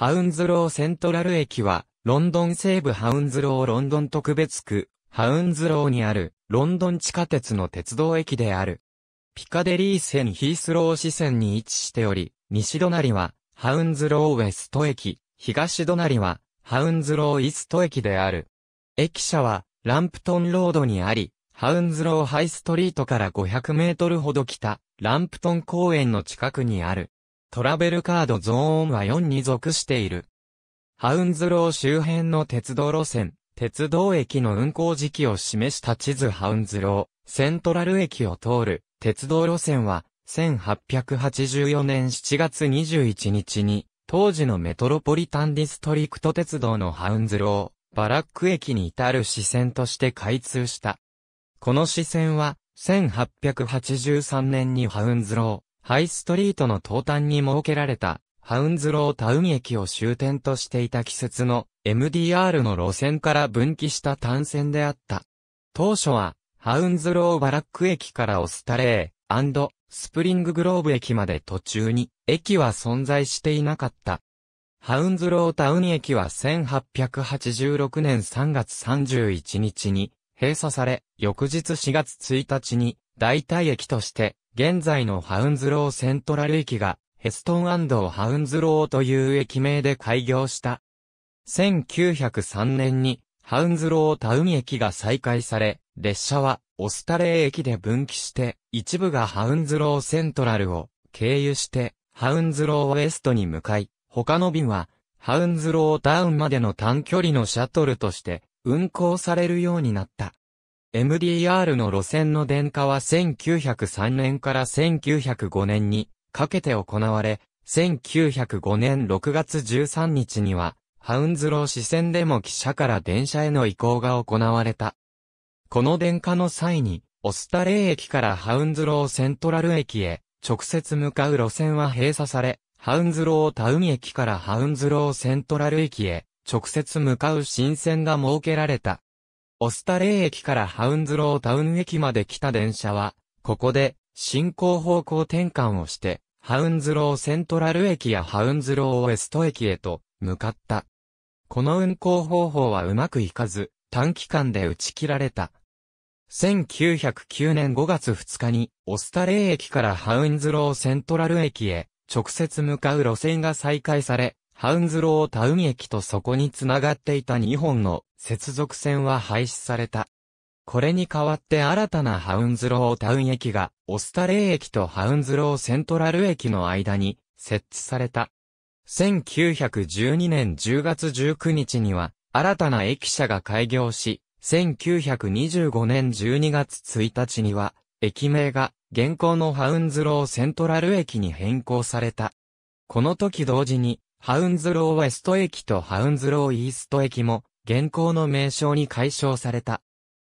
ハウンズローセントラル駅は、ロンドン西部ハウンズローロンドン特別区、ハウンズローにある、ロンドン地下鉄の鉄道駅である。ピカデリー線ヒースロー支線に位置しており、西隣は、ハウンズローウェスト駅、東隣は、ハウンズローイスト駅である。駅舎は、ランプトンロードにあり、ハウンズローハイストリートから500メートルほど北、ランプトン公園の近くにある。トラベルカードゾーンは4に属している。ハウンズロー周辺の鉄道路線、鉄道駅の運行時期を示した地図ハウンズロー、セントラル駅を通る鉄道路線は、1884年7月21日に、当時のメトロポリタンディストリクト鉄道のハウンズロー、バラック駅に至る支線として開通した。この支線は、1883年にハウンズロー、ハイストリートの東端に設けられた、ハウンズロータウン駅を終点としていた季節の MDR の路線から分岐した単線であった。当初は、ハウンズローバラック駅からオスタレースプリンググローブ駅まで途中に、駅は存在していなかった。ハウンズロータウン駅は1886年3月31日に閉鎖され、翌日4月1日に代替駅として現在のハウンズローセントラル駅が、ヘストンハウンズローという駅名で開業した。1903年に、ハウンズロータウン駅が再開され、列車は、オスタレー駅で分岐して、一部がハウンズローセントラルを経由して、ハウンズローウエストに向かい、他の便は、ハウンズロータウンまでの短距離のシャトルとして、運行されるようになった。MDR の路線の電化は1903年から1905年にかけて行われ、1905年6月13日には、ハウンズロー市線でも汽車から電車への移行が行われた。この電化の際に、オスタレー駅からハウンズローセントラル駅へ直接向かう路線は閉鎖され、ハウンズロータウン駅からハウンズローセントラル駅へ直接向かう新線が設けられた。オスタレー駅からハウンズロータウン駅まで来た電車は、ここで、進行方向転換をして、ハウンズローセントラル駅やハウンズローウエスト駅へと、向かった。この運行方法はうまくいかず、短期間で打ち切られた。1909年5月2日に、オスタレー駅からハウンズローセントラル駅へ、直接向かう路線が再開され、ハウンズロータウン駅とそこにつながっていた2本の接続線は廃止された。これに代わって新たなハウンズロータウン駅が、オスタレー駅とハウンズローセントラル駅の間に設置された。1912年10月19日には、新たな駅舎が開業し、1925年12月1日には、駅名が現行のハウンズローセントラル駅に変更された。この時同時に、ハウンズローウェスト駅とハウンズローイースト駅も、現行の名称に解消された。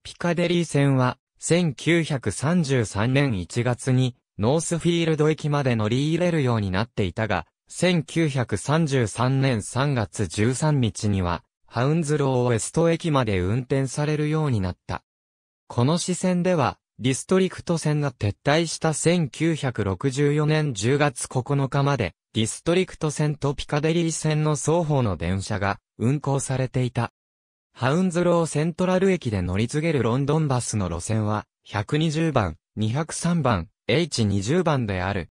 ピカデリー線は、1933年1月に、ノースフィールド駅まで乗り入れるようになっていたが、1933年3月13日には、ハウンズローウェスト駅まで運転されるようになった。この支線では、ディストリクト線が撤退した1964年10月9日まで、ディストリクト線とピカデリー線の双方の電車が運行されていた。ハウンズローセントラル駅で乗り継げるロンドンバスの路線は、120番、203番、H20 番である。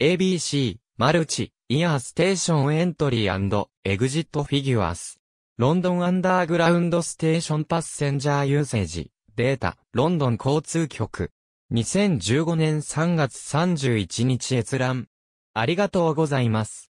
ABC、マルチ、イヤーステーションエントリーエグジットフィギュアス。ロンドンアンダーグラウンドステーションパッセンジャーユーセージ。データ、ロンドン交通局。2015年3月31日閲覧。ありがとうございます。